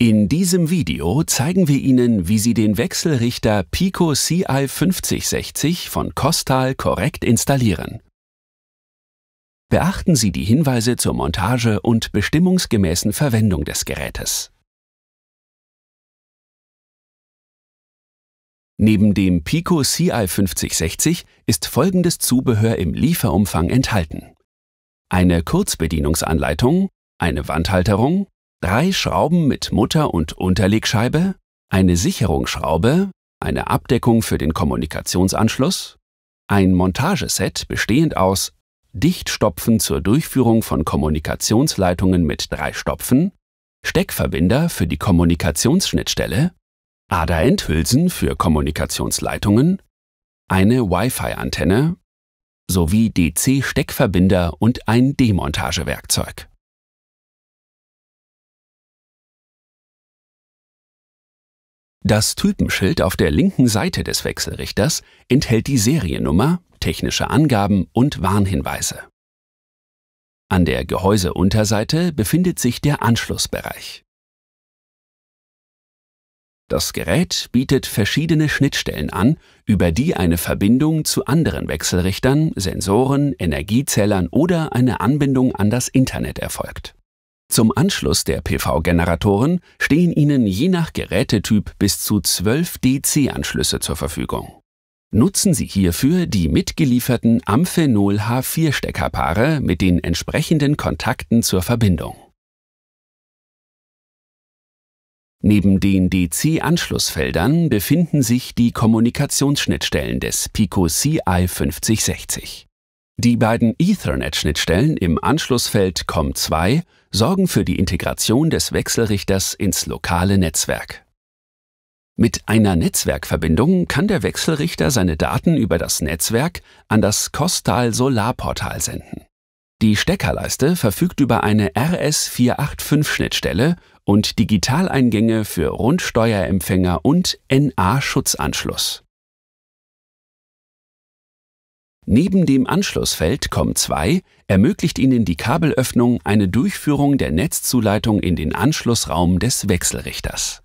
In diesem Video zeigen wir Ihnen, wie Sie den Wechselrichter Pico CI 5060 von Kostal korrekt installieren. Beachten Sie die Hinweise zur Montage und bestimmungsgemäßen Verwendung des Gerätes. Neben dem Pico CI 5060 ist folgendes Zubehör im Lieferumfang enthalten. Eine Kurzbedienungsanleitung, eine Wandhalterung, drei Schrauben mit Mutter- und Unterlegscheibe, eine Sicherungsschraube, eine Abdeckung für den Kommunikationsanschluss, ein Montageset bestehend aus Dichtstopfen zur Durchführung von Kommunikationsleitungen mit drei Stopfen, Steckverbinder für die Kommunikationsschnittstelle, ader endhülsen für Kommunikationsleitungen, eine Wi-Fi-Antenne sowie DC-Steckverbinder und ein Demontagewerkzeug. Das Typenschild auf der linken Seite des Wechselrichters enthält die Seriennummer, technische Angaben und Warnhinweise. An der Gehäuseunterseite befindet sich der Anschlussbereich. Das Gerät bietet verschiedene Schnittstellen an, über die eine Verbindung zu anderen Wechselrichtern, Sensoren, Energiezellern oder eine Anbindung an das Internet erfolgt. Zum Anschluss der PV-Generatoren stehen Ihnen je nach Gerätetyp bis zu 12 DC-Anschlüsse zur Verfügung. Nutzen Sie hierfür die mitgelieferten Amphenol H4-Steckerpaare mit den entsprechenden Kontakten zur Verbindung. Neben den DC-Anschlussfeldern befinden sich die Kommunikationsschnittstellen des Pico CI 5060. Die beiden Ethernet-Schnittstellen im Anschlussfeld COM2 sorgen für die Integration des Wechselrichters ins lokale Netzwerk. Mit einer Netzwerkverbindung kann der Wechselrichter seine Daten über das Netzwerk an das Kostal Solarportal senden. Die Steckerleiste verfügt über eine RS485-Schnittstelle und Digitaleingänge für Rundsteuerempfänger und NA-Schutzanschluss. Neben dem Anschlussfeld COM2 ermöglicht Ihnen die Kabelöffnung eine Durchführung der Netzzuleitung in den Anschlussraum des Wechselrichters.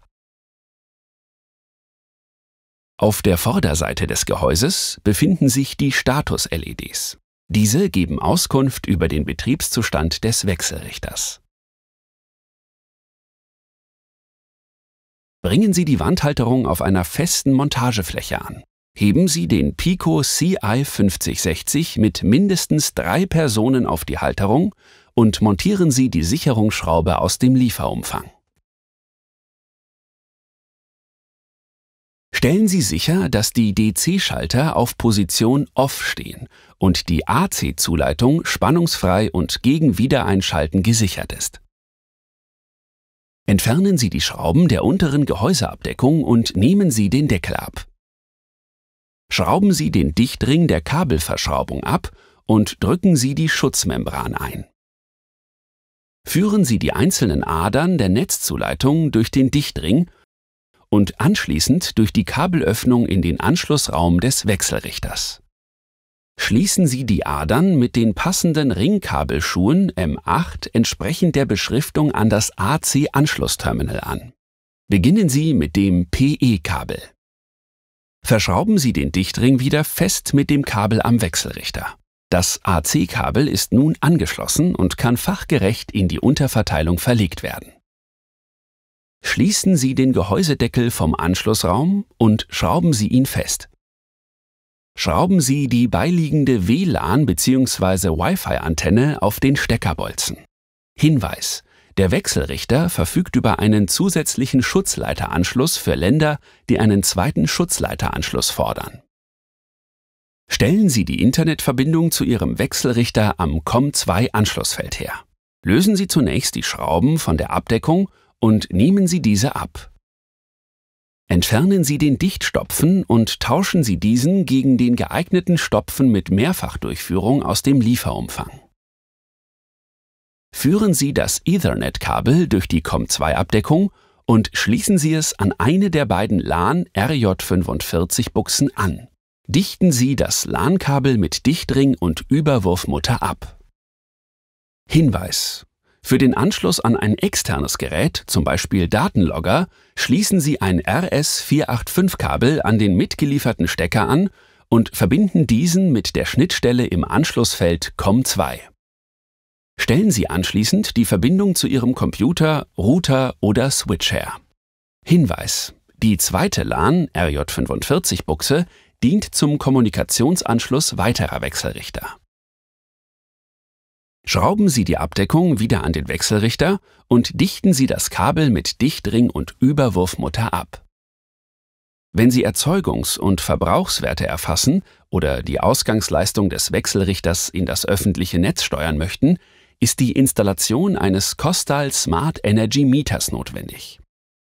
Auf der Vorderseite des Gehäuses befinden sich die Status-LEDs. Diese geben Auskunft über den Betriebszustand des Wechselrichters. Bringen Sie die Wandhalterung auf einer festen Montagefläche an. Heben Sie den Pico CI 5060 mit mindestens drei Personen auf die Halterung und montieren Sie die Sicherungsschraube aus dem Lieferumfang. Stellen Sie sicher, dass die DC-Schalter auf Position Off stehen und die AC-Zuleitung spannungsfrei und gegen Wiedereinschalten gesichert ist. Entfernen Sie die Schrauben der unteren Gehäuseabdeckung und nehmen Sie den Deckel ab. Schrauben Sie den Dichtring der Kabelverschraubung ab und drücken Sie die Schutzmembran ein. Führen Sie die einzelnen Adern der Netzzuleitung durch den Dichtring und anschließend durch die Kabelöffnung in den Anschlussraum des Wechselrichters. Schließen Sie die Adern mit den passenden Ringkabelschuhen M8 entsprechend der Beschriftung an das AC-Anschlussterminal an. Beginnen Sie mit dem PE-Kabel. Verschrauben Sie den Dichtring wieder fest mit dem Kabel am Wechselrichter. Das AC-Kabel ist nun angeschlossen und kann fachgerecht in die Unterverteilung verlegt werden. Schließen Sie den Gehäusedeckel vom Anschlussraum und schrauben Sie ihn fest. Schrauben Sie die beiliegende WLAN- bzw. Wi-Fi-Antenne auf den Steckerbolzen. Hinweis: der Wechselrichter verfügt über einen zusätzlichen Schutzleiteranschluss für Länder, die einen zweiten Schutzleiteranschluss fordern. Stellen Sie die Internetverbindung zu Ihrem Wechselrichter am COM2-Anschlussfeld her. Lösen Sie zunächst die Schrauben von der Abdeckung und nehmen Sie diese ab. Entfernen Sie den Dichtstopfen und tauschen Sie diesen gegen den geeigneten Stopfen mit Mehrfachdurchführung aus dem Lieferumfang. Führen Sie das Ethernet-Kabel durch die COM2-Abdeckung und schließen Sie es an eine der beiden LAN RJ45-Buchsen an. Dichten Sie das LAN-Kabel mit Dichtring und Überwurfmutter ab. Hinweis: Für den Anschluss an ein externes Gerät, zum Beispiel Datenlogger, schließen Sie ein RS485-Kabel an den mitgelieferten Stecker an und verbinden diesen mit der Schnittstelle im Anschlussfeld COM2. Stellen Sie anschließend die Verbindung zu Ihrem Computer, Router oder Switch her. Hinweis: Die zweite LAN RJ45-Buchse dient zum Kommunikationsanschluss weiterer Wechselrichter. Schrauben Sie die Abdeckung wieder an den Wechselrichter und dichten Sie das Kabel mit Dichtring und Überwurfmutter ab. Wenn Sie Erzeugungs- und Verbrauchswerte erfassen oder die Ausgangsleistung des Wechselrichters in das öffentliche Netz steuern möchten, ist die Installation eines Costal Smart Energy Meters notwendig.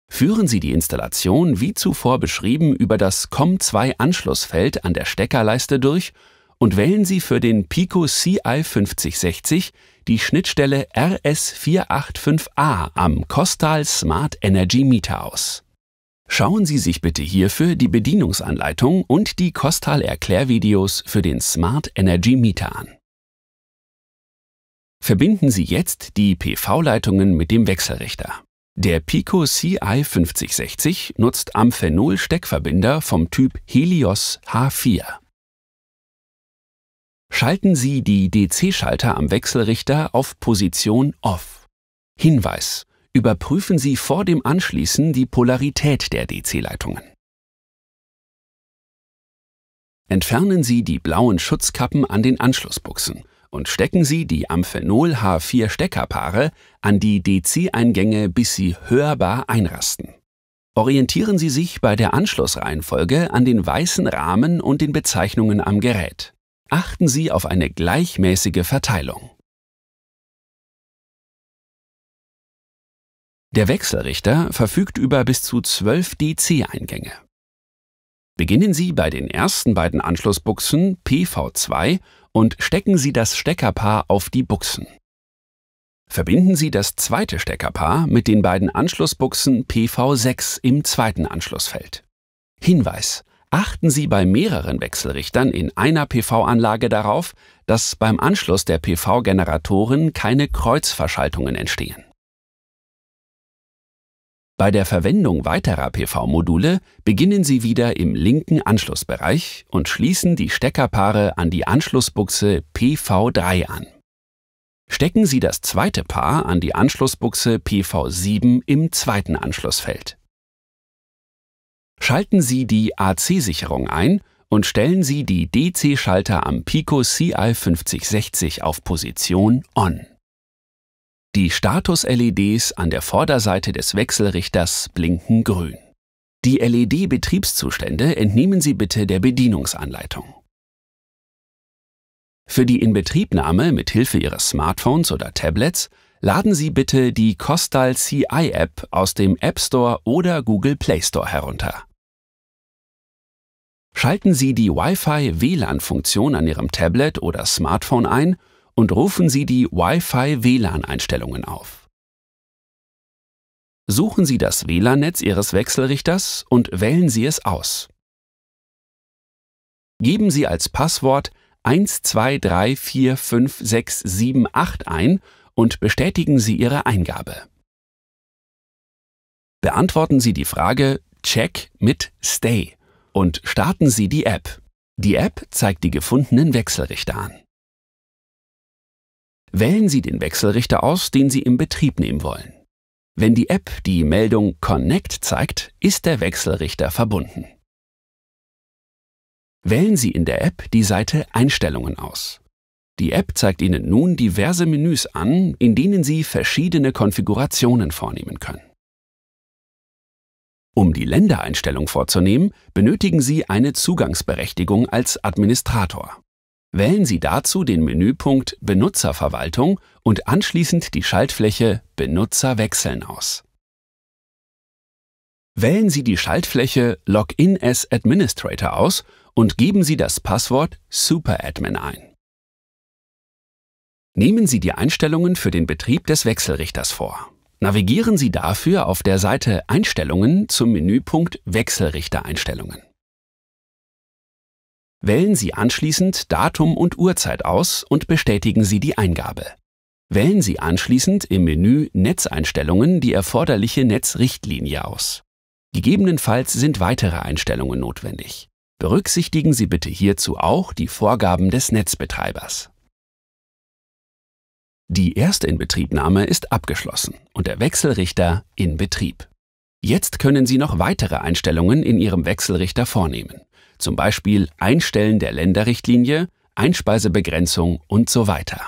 Führen Sie die Installation wie zuvor beschrieben über das COM2-Anschlussfeld an der Steckerleiste durch und wählen Sie für den Pico CI5060 die Schnittstelle RS485A am Costal Smart Energy Meter aus. Schauen Sie sich bitte hierfür die Bedienungsanleitung und die Costal-Erklärvideos für den Smart Energy Meter an. Verbinden Sie jetzt die PV-Leitungen mit dem Wechselrichter. Der Pico CI 5060 nutzt Amphenol-Steckverbinder vom Typ Helios H4. Schalten Sie die DC-Schalter am Wechselrichter auf Position Off. Hinweis: Überprüfen Sie vor dem Anschließen die Polarität der DC-Leitungen. Entfernen Sie die blauen Schutzkappen an den Anschlussbuchsen und stecken Sie die Amphenol-H4-Steckerpaare an die DC-Eingänge, bis sie hörbar einrasten. Orientieren Sie sich bei der Anschlussreihenfolge an den weißen Rahmen und den Bezeichnungen am Gerät. Achten Sie auf eine gleichmäßige Verteilung. Der Wechselrichter verfügt über bis zu 12 DC-Eingänge. Beginnen Sie bei den ersten beiden Anschlussbuchsen PV2 und stecken Sie das Steckerpaar auf die Buchsen. Verbinden Sie das zweite Steckerpaar mit den beiden Anschlussbuchsen PV6 im zweiten Anschlussfeld. Hinweis: Achten Sie bei mehreren Wechselrichtern in einer PV-Anlage darauf, dass beim Anschluss der PV-Generatoren keine Kreuzverschaltungen entstehen. Bei der Verwendung weiterer PV-Module beginnen sie wieder im linken Anschlussbereich und schließen die Steckerpaare an die Anschlussbuchse PV3 an. Stecken Sie das zweite Paar an die Anschlussbuchse PV7 im zweiten Anschlussfeld. Schalten Sie die AC-Sicherung ein und stellen Sie die DC-Schalter am Pico CI5060 auf Position On. Die Status-LEDs an der Vorderseite des Wechselrichters blinken grün. Die LED-Betriebszustände entnehmen Sie bitte der Bedienungsanleitung. Für die Inbetriebnahme mit Hilfe Ihres Smartphones oder Tablets laden Sie bitte die Costal CI App aus dem App Store oder Google Play Store herunter. Schalten Sie die Wi-Fi-WLAN-Funktion an Ihrem Tablet oder Smartphone ein und rufen Sie die Wi-Fi-WLAN-Einstellungen auf. Suchen Sie das WLAN-Netz Ihres Wechselrichters und wählen Sie es aus. Geben Sie als Passwort 12345678 ein und bestätigen Sie Ihre Eingabe. Beantworten Sie die Frage Check mit Stay und starten Sie die App. Die App zeigt die gefundenen Wechselrichter an. Wählen Sie den Wechselrichter aus, den Sie im Betrieb nehmen wollen. Wenn die App die Meldung Connect zeigt, ist der Wechselrichter verbunden. Wählen Sie in der App die Seite Einstellungen aus. Die App zeigt Ihnen nun diverse Menüs an, in denen Sie verschiedene Konfigurationen vornehmen können. Um die Ländereinstellung vorzunehmen, benötigen Sie eine Zugangsberechtigung als Administrator. Wählen Sie dazu den Menüpunkt Benutzerverwaltung und anschließend die Schaltfläche Benutzer wechseln aus. Wählen Sie die Schaltfläche Login as Administrator aus und geben Sie das Passwort SuperAdmin ein. Nehmen Sie die Einstellungen für den Betrieb des Wechselrichters vor. Navigieren Sie dafür auf der Seite Einstellungen zum Menüpunkt Wechselrichtereinstellungen. Wählen Sie anschließend Datum und Uhrzeit aus und bestätigen Sie die Eingabe. Wählen Sie anschließend im Menü Netzeinstellungen die erforderliche Netzrichtlinie aus. Gegebenenfalls sind weitere Einstellungen notwendig. Berücksichtigen Sie bitte hierzu auch die Vorgaben des Netzbetreibers. Die Erstinbetriebnahme ist abgeschlossen und der Wechselrichter in Betrieb. Jetzt können Sie noch weitere Einstellungen in Ihrem Wechselrichter vornehmen zum Beispiel Einstellen der Länderrichtlinie, Einspeisebegrenzung und so weiter.